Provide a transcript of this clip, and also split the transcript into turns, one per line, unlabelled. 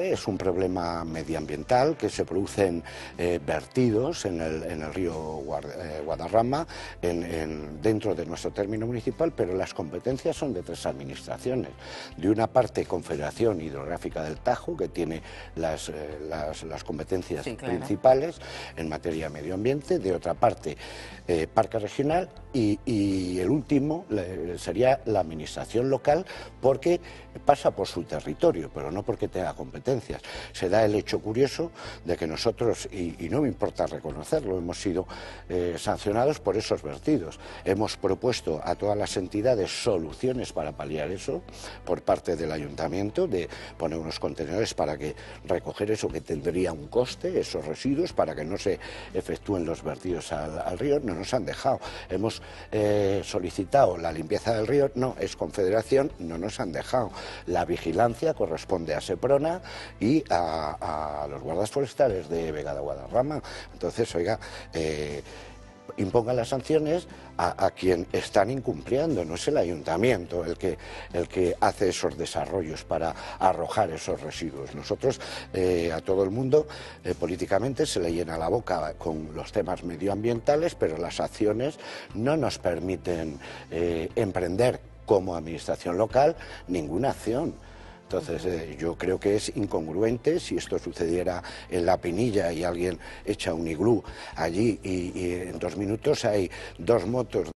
Es un problema medioambiental que se producen eh, vertidos en el, río eh, Guadarrama dentro de nuestro término municipal, pero las competencias son de tres administraciones. De una parte, Confederación Hidrográfica del Tajo, que tiene las, eh, competencias principales en materia de medio ambiente. De otra parte, Parque Regional. Y, y el último sería la administración local, porque pasa por su territorio, pero no porque tenga competencias se da el hecho curioso de que nosotros, y, no me importa reconocerlo, hemos sido eh, sancionados por esos vertidos. Hemos propuesto a todas las entidades soluciones para paliar eso por parte del ayuntamiento, de poner unos contenedores para que recoger eso que tendría un coste, esos residuos, para que no se efectúen los vertidos al, río. No nos han dejado. Hemos eh, solicitado la limpieza del río, no, es Confederación, no nos han dejado. La vigilancia corresponde a Seprona, y a, los guardas forestales de Vega de Guadarrama. Entonces, oiga, eh, impongan las sanciones a, quien están incumpliendo, no es el ayuntamiento el que, hace esos desarrollos para arrojar esos residuos. Nosotros eh, a todo el mundo eh, políticamente se le llena la boca con los temas medioambientales, pero las acciones no nos permiten emprender como administración local ninguna acción. Entonces, eh, yo creo que es incongruente si esto sucediera en La Pinilla y alguien echa un iglú allí y, y en dos minutos hay dos motos.